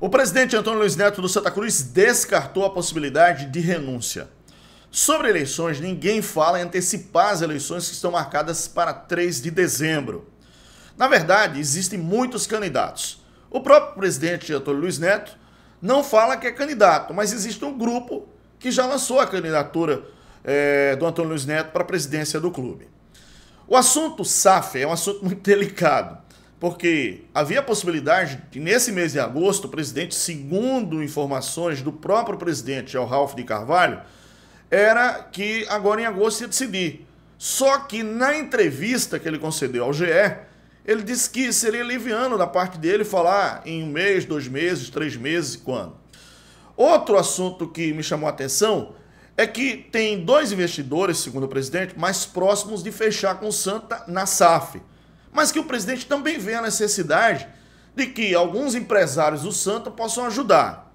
O presidente Antônio Luiz Neto do Santa Cruz descartou a possibilidade de renúncia. Sobre eleições, ninguém fala em antecipar as eleições que estão marcadas para 3 de dezembro. Na verdade, existem muitos candidatos. O próprio presidente Antônio Luiz Neto não fala que é candidato, mas existe um grupo que já lançou a candidatura é, do Antônio Luiz Neto para a presidência do clube. O assunto SAF é um assunto muito delicado porque havia a possibilidade de, nesse mês de agosto, o presidente, segundo informações do próprio presidente, é o Ralph de Carvalho, era que agora em agosto ia decidir. Só que na entrevista que ele concedeu ao GE, ele disse que seria aliviano da parte dele falar em um mês, dois meses, três meses, quando. Outro assunto que me chamou a atenção é que tem dois investidores, segundo o presidente, mais próximos de fechar com Santa na SAF mas que o presidente também vê a necessidade de que alguns empresários do Santa possam ajudar.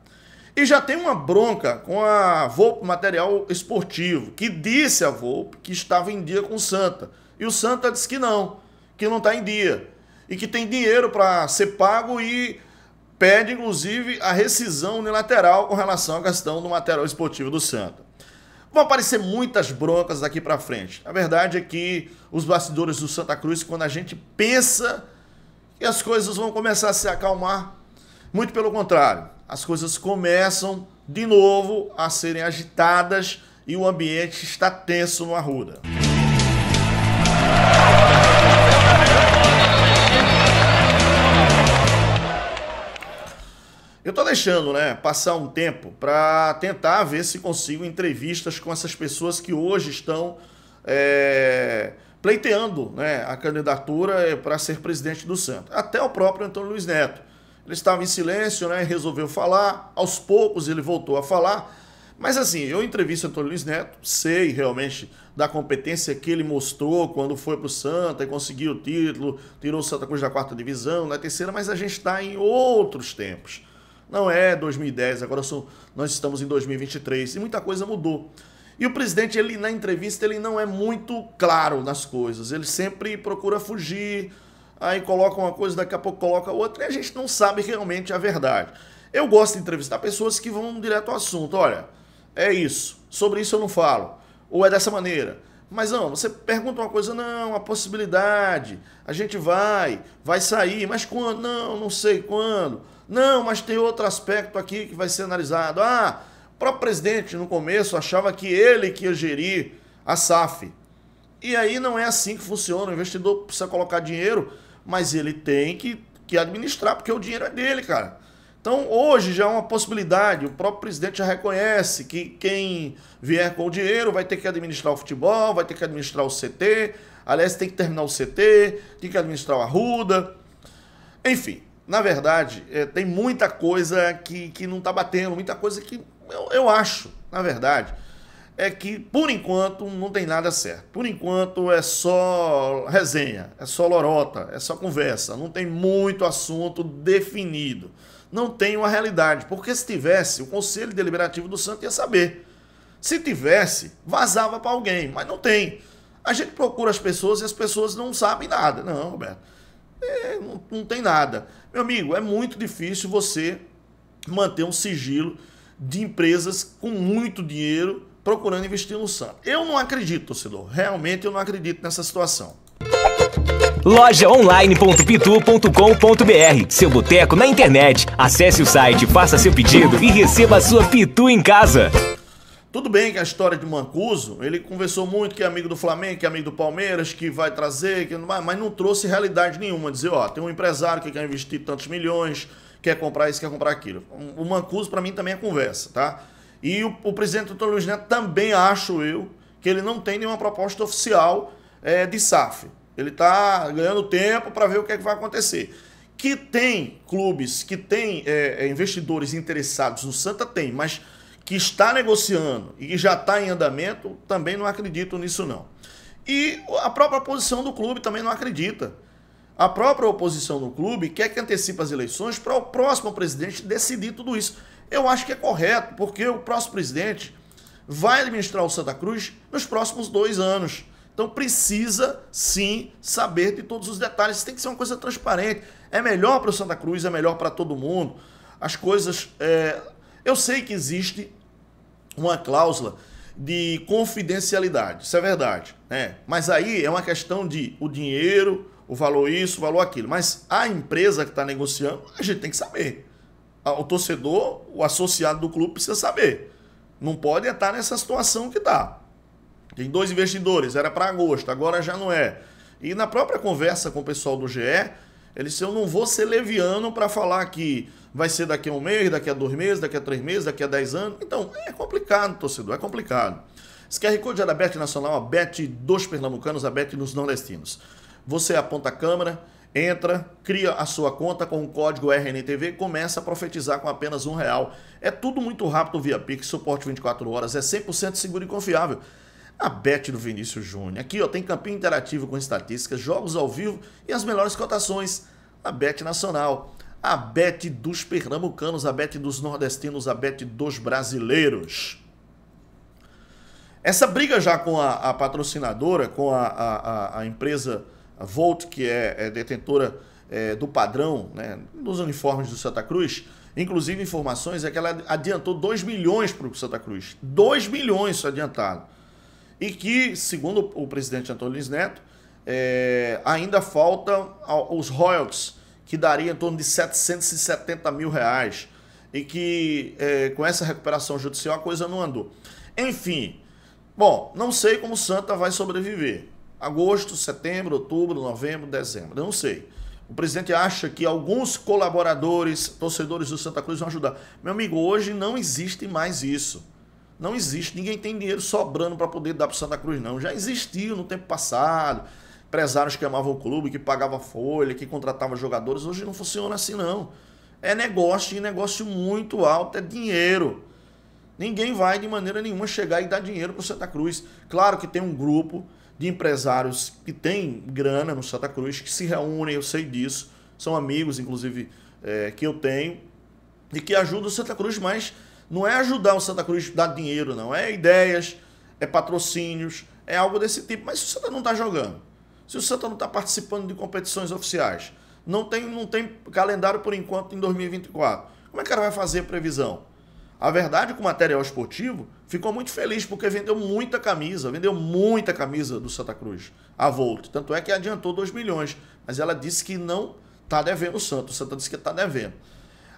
E já tem uma bronca com a Volpe Material Esportivo, que disse a Volpe que estava em dia com o Santa. E o Santa disse que não, que não está em dia. E que tem dinheiro para ser pago e pede, inclusive, a rescisão unilateral com relação à questão do material esportivo do Santa. Vão aparecer muitas broncas daqui para frente. A verdade é que os bastidores do Santa Cruz, quando a gente pensa que as coisas vão começar a se acalmar, muito pelo contrário, as coisas começam de novo a serem agitadas e o ambiente está tenso no Arruda. tô deixando, né, passar um tempo para tentar ver se consigo entrevistas com essas pessoas que hoje estão é, pleiteando, né, a candidatura é, para ser presidente do Santos. Até o próprio Antônio Luiz Neto. Ele estava em silêncio, né, resolveu falar. Aos poucos ele voltou a falar. Mas assim, eu entrevisto Antônio Luiz Neto, sei realmente da competência que ele mostrou quando foi para o Santa e conseguiu o título, tirou o Santa Cruz da quarta divisão, na terceira, mas a gente está em outros tempos. Não é 2010, agora sou, nós estamos em 2023 e muita coisa mudou. E o presidente, ele na entrevista, ele não é muito claro nas coisas. Ele sempre procura fugir, aí coloca uma coisa, daqui a pouco coloca outra, e a gente não sabe realmente a verdade. Eu gosto de entrevistar pessoas que vão direto ao assunto. Olha, é isso. Sobre isso eu não falo. Ou é dessa maneira. Mas não, você pergunta uma coisa, não, a possibilidade, a gente vai, vai sair, mas quando? Não, não sei quando. Não, mas tem outro aspecto aqui que vai ser analisado. Ah, o próprio presidente no começo achava que ele que ia gerir a SAF. E aí não é assim que funciona. O investidor precisa colocar dinheiro, mas ele tem que, que administrar, porque o dinheiro é dele, cara. Então hoje já é uma possibilidade, o próprio presidente já reconhece que quem vier com o dinheiro vai ter que administrar o futebol, vai ter que administrar o CT, aliás, tem que terminar o CT, tem que administrar o Arruda, enfim na verdade, é, tem muita coisa que, que não está batendo, muita coisa que eu, eu acho, na verdade, é que por enquanto não tem nada certo. Por enquanto é só resenha, é só lorota, é só conversa, não tem muito assunto definido. Não tem uma realidade, porque se tivesse, o Conselho Deliberativo do Santo ia saber. Se tivesse, vazava para alguém, mas não tem. A gente procura as pessoas e as pessoas não sabem nada. Não, Roberto. É, não, não tem nada. Meu amigo, é muito difícil você manter um sigilo de empresas com muito dinheiro procurando investir no Santos. Eu não acredito, torcedor. Realmente eu não acredito nessa situação. Lojaonline.pitu.com.br Seu boteco na internet. Acesse o site, faça seu pedido e receba a sua Pitu em casa. Tudo bem que a história de Mancuso, ele conversou muito que é amigo do Flamengo, que é amigo do Palmeiras, que vai trazer, que não vai, mas não trouxe realidade nenhuma. Dizer, ó, tem um empresário que quer investir tantos milhões, quer comprar isso, quer comprar aquilo. O Mancuso, para mim, também é conversa, tá? E o, o presidente doutor Luiz Neto também acho eu que ele não tem nenhuma proposta oficial é, de SAF. Ele está ganhando tempo para ver o que, é que vai acontecer. Que tem clubes, que tem é, é investidores interessados no Santa, tem, mas que está negociando e que já está em andamento, também não acredito nisso não. E a própria posição do clube também não acredita. A própria oposição do clube quer que antecipe as eleições para o próximo presidente decidir tudo isso. Eu acho que é correto, porque o próximo presidente vai administrar o Santa Cruz nos próximos dois anos. Então precisa sim saber de todos os detalhes. Tem que ser uma coisa transparente. É melhor para o Santa Cruz, é melhor para todo mundo. As coisas é, eu sei que existe uma cláusula de confidencialidade, isso é verdade, né? Mas aí é uma questão de o dinheiro, o valor isso, o valor aquilo. Mas a empresa que está negociando, a gente tem que saber. O torcedor, o associado do clube precisa saber. Não pode estar nessa situação que está. Tem dois investidores, era para agosto, agora já não é. E na própria conversa com o pessoal do GE, ele disse: Eu não vou ser leviano para falar que vai ser daqui a um mês, daqui a dois meses, daqui a três meses, daqui a dez anos. Então, é complicado, torcedor, é complicado. Esse QR Code é da Bet Nacional, a Bet dos Pernambucanos, a Bet dos Nordestinos. Você aponta a câmera, entra, cria a sua conta com o código RNTV começa a profetizar com apenas um real. É tudo muito rápido via Pix, suporte 24 horas, é 100% seguro e confiável a Bet do Vinícius Júnior. Aqui ó, tem campinho interativo com estatísticas, jogos ao vivo e as melhores cotações. A Bet Nacional, a Bet dos pernambucanos, a Bet dos nordestinos, a Bet dos brasileiros. Essa briga já com a, a patrocinadora, com a, a, a, empresa Volt, que é, é detentora é, do padrão né, dos uniformes do Santa Cruz, inclusive informações é que ela adiantou 2 milhões para o Santa Cruz. 2 milhões adiantado e que, segundo o presidente Antônio Luiz Neto, é, ainda faltam os royalties, que daria em torno de 770 mil reais, e que é, com essa recuperação judicial a coisa não andou. Enfim, bom, não sei como Santa vai sobreviver. Agosto, setembro, outubro, novembro, dezembro, não sei. O presidente acha que alguns colaboradores, torcedores do Santa Cruz vão ajudar. Meu amigo, hoje não existe mais isso. Não existe, ninguém tem dinheiro sobrando para poder dar para Santa Cruz, não. Já existiu no tempo passado. Empresários que amavam o clube, que pagava folha, que contratava jogadores. Hoje não funciona assim, não. É negócio, e negócio muito alto é dinheiro. Ninguém vai de maneira nenhuma chegar e dar dinheiro para o Santa Cruz. Claro que tem um grupo de empresários que tem grana no Santa Cruz, que se reúnem, eu sei disso. São amigos, inclusive, é, que eu tenho, e que ajudam o Santa Cruz, mas não é ajudar o Santa Cruz a dar dinheiro, não. É ideias, é patrocínios, é algo desse tipo. Mas se o Santa não está jogando, se o Santa não está participando de competições oficiais, não tem, não tem calendário por enquanto em 2024, como é que ela vai fazer a previsão? A verdade, com é o material esportivo, ficou muito feliz porque vendeu muita camisa, vendeu muita camisa do Santa Cruz a Volt. Tanto é que adiantou 2 milhões, mas ela disse que não está devendo o Santos. O Santa disse que está devendo.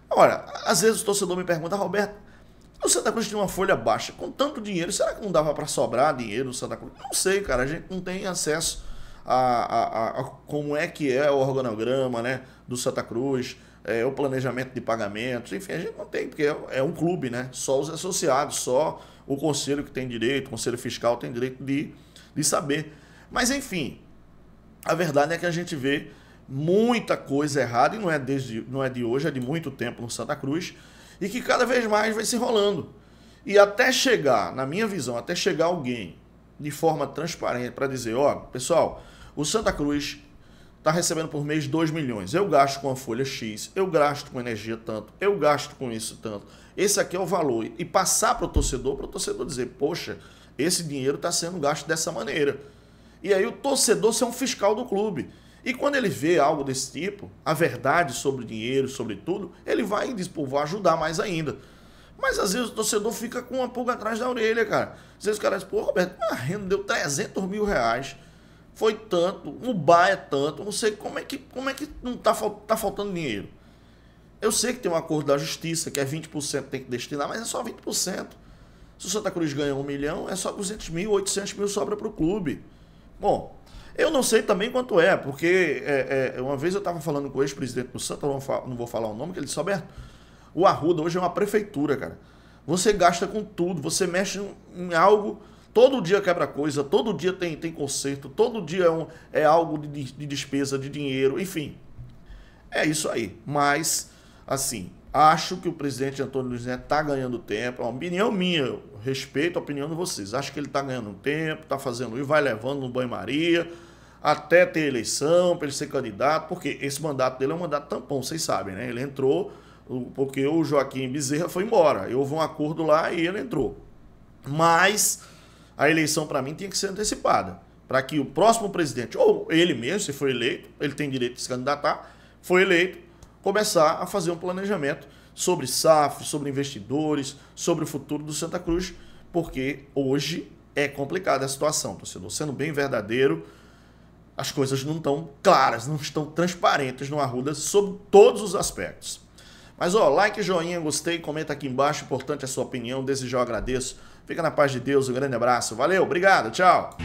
Agora, às vezes o torcedor me pergunta, Roberto, o Santa Cruz tinha uma folha baixa. Com tanto dinheiro, será que não dava para sobrar dinheiro no Santa Cruz? Não sei, cara. A gente não tem acesso a, a, a como é que é o organograma né, do Santa Cruz, é, o planejamento de pagamentos. Enfim, a gente não tem, porque é, é um clube, né? Só os associados, só o conselho que tem direito, o conselho fiscal tem direito de, de saber. Mas, enfim, a verdade é que a gente vê muita coisa errada, e não é, desde, não é de hoje, é de muito tempo no Santa Cruz e que cada vez mais vai se enrolando. E até chegar, na minha visão, até chegar alguém de forma transparente para dizer, ó, oh, pessoal, o Santa Cruz está recebendo por mês 2 milhões. Eu gasto com a folha X, eu gasto com energia tanto, eu gasto com isso tanto. Esse aqui é o valor. E passar para o torcedor, para o torcedor dizer, poxa, esse dinheiro está sendo gasto dessa maneira. E aí o torcedor ser um fiscal do clube. E quando ele vê algo desse tipo, a verdade sobre dinheiro, sobre tudo, ele vai e diz, pô, vou ajudar mais ainda. Mas às vezes o torcedor fica com uma pulga atrás da orelha, cara. Às vezes o cara diz, pô, Roberto, a renda deu 300 mil reais. Foi tanto, o bar é tanto, não sei como é que, como é que não tá, tá faltando dinheiro. Eu sei que tem um acordo da justiça que é 20% tem que destinar, mas é só 20%. Se o Santa Cruz ganha um milhão, é só 200 mil, 800 mil sobra para o clube. Bom, eu não sei também quanto é, porque é, é, uma vez eu estava falando com o ex-presidente do Santa, não, não vou falar o nome, que ele disse, Alberto, o Arruda hoje é uma prefeitura, cara. Você gasta com tudo, você mexe em algo, todo dia quebra coisa, todo dia tem, tem conserto, todo dia é, um, é algo de, de despesa, de dinheiro, enfim. É isso aí. Mas, assim, acho que o presidente Antônio Luiz Neto está ganhando tempo. É uma opinião minha, eu respeito a opinião de vocês. Acho que ele está ganhando tempo, está fazendo e vai levando no banho-maria até ter eleição, para ele ser candidato, porque esse mandato dele é um mandato tampão, vocês sabem, né? Ele entrou porque o Joaquim Bezerra foi embora. Houve um acordo lá e ele entrou. Mas a eleição, para mim, tinha que ser antecipada. Para que o próximo presidente, ou ele mesmo, se for eleito, ele tem direito de se candidatar, foi eleito, começar a fazer um planejamento sobre SAF, sobre investidores, sobre o futuro do Santa Cruz, porque hoje é complicada a situação, torcedor. Sendo bem verdadeiro, as coisas não estão claras, não estão transparentes no Arruda sobre todos os aspectos. Mas ó, like, joinha, gostei, comenta aqui embaixo, importante a sua opinião, desde já eu agradeço. Fica na paz de Deus, um grande abraço, valeu, obrigado, tchau.